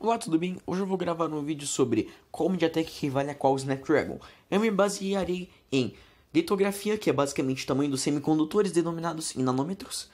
Olá, tudo bem? Hoje eu vou gravar um vídeo sobre qual MediaTek equivale a qual Snapdragon. Eu me basearei em litografia, que é basicamente o tamanho dos semicondutores denominados em nanômetros.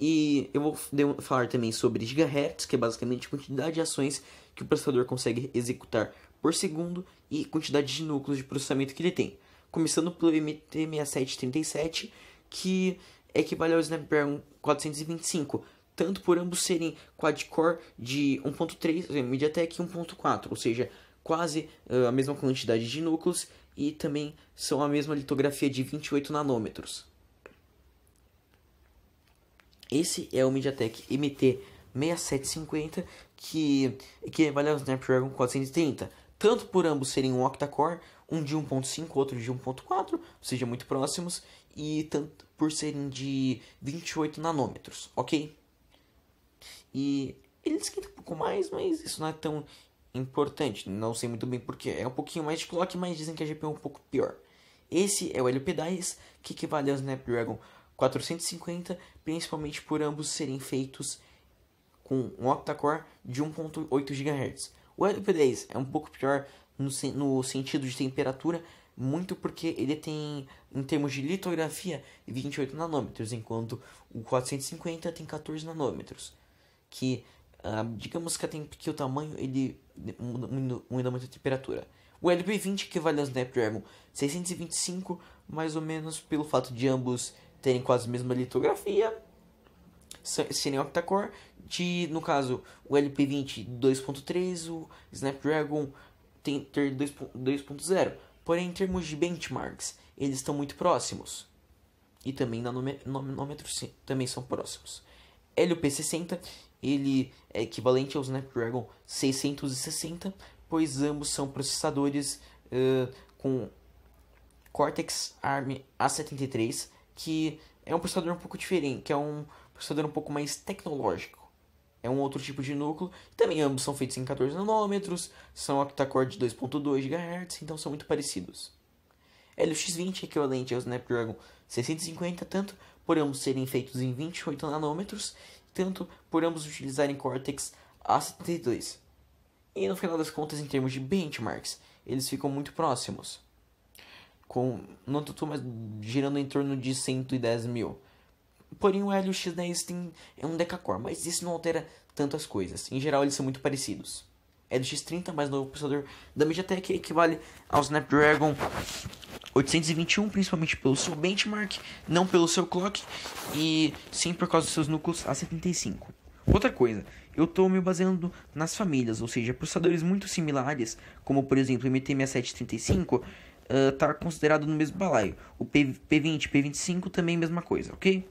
E eu vou falar também sobre gigahertz, que é basicamente a quantidade de ações que o processador consegue executar por segundo e quantidade de núcleos de processamento que ele tem. Começando pelo MT6737, que equivale ao Snapdragon 425, tanto por ambos serem quad-core de 1.3, MediaTek 1.4, ou seja, quase uh, a mesma quantidade de núcleos e também são a mesma litografia de 28 nanômetros. Esse é o MediaTek MT6750 que equivale ao Snapdragon 430, tanto por ambos serem um octa-core, um de 1.5, outro de 1.4, ou seja, muito próximos, e tanto por serem de 28 nanômetros, ok? E ele esquenta um pouco mais, mas isso não é tão importante. Não sei muito bem porque é um pouquinho mais de clock, mas dizem que a GPU é um pouco pior. Esse é o LP10, que equivale ao Snapdragon 450, principalmente por ambos serem feitos com um octa-core de 1.8 GHz. O LP10 é um pouco pior no, no sentido de temperatura, muito porque ele tem, em termos de litografia, 28 nanômetros, enquanto o 450 tem 14 nanômetros que, ah, digamos que, tem, que o tamanho ele muda, muda muito a temperatura. O LP20 equivale ao Snapdragon 625, mais ou menos pelo fato de ambos terem quase a mesma litografia, serem octa-core, de, no caso, o LP20 2.3, o Snapdragon tem ter 2.0. Porém, em termos de benchmarks, eles estão muito próximos. E também nanômetros também são próximos. LP60 ele é equivalente ao Snapdragon 660, pois ambos são processadores uh, com Cortex ARM A73, que é um processador um pouco diferente, que é um processador um pouco mais tecnológico. É um outro tipo de núcleo. Também ambos são feitos em 14 nanômetros, são octa-core de 2.2 GHz, então são muito parecidos. LX20 é equivalente ao Snapdragon 650, tanto por ambos serem feitos em 28 nanômetros tanto por ambos utilizarem Cortex A72. E no final das contas, em termos de benchmarks, eles ficam muito próximos. Com, não estou mas girando em torno de 110 mil. Porém, o Helio X10 tem, é um decacore, mas isso não altera tantas coisas. Em geral, eles são muito parecidos. É X30, mais novo processador da MediaTek equivale ao Snapdragon 821, principalmente pelo seu benchmark, não pelo seu clock, e sim por causa dos seus núcleos A75. Outra coisa, eu estou me baseando nas famílias, ou seja, processadores muito similares, como por exemplo o MT6735, está uh, considerado no mesmo balaio. O P20, P25 também mesma coisa, ok?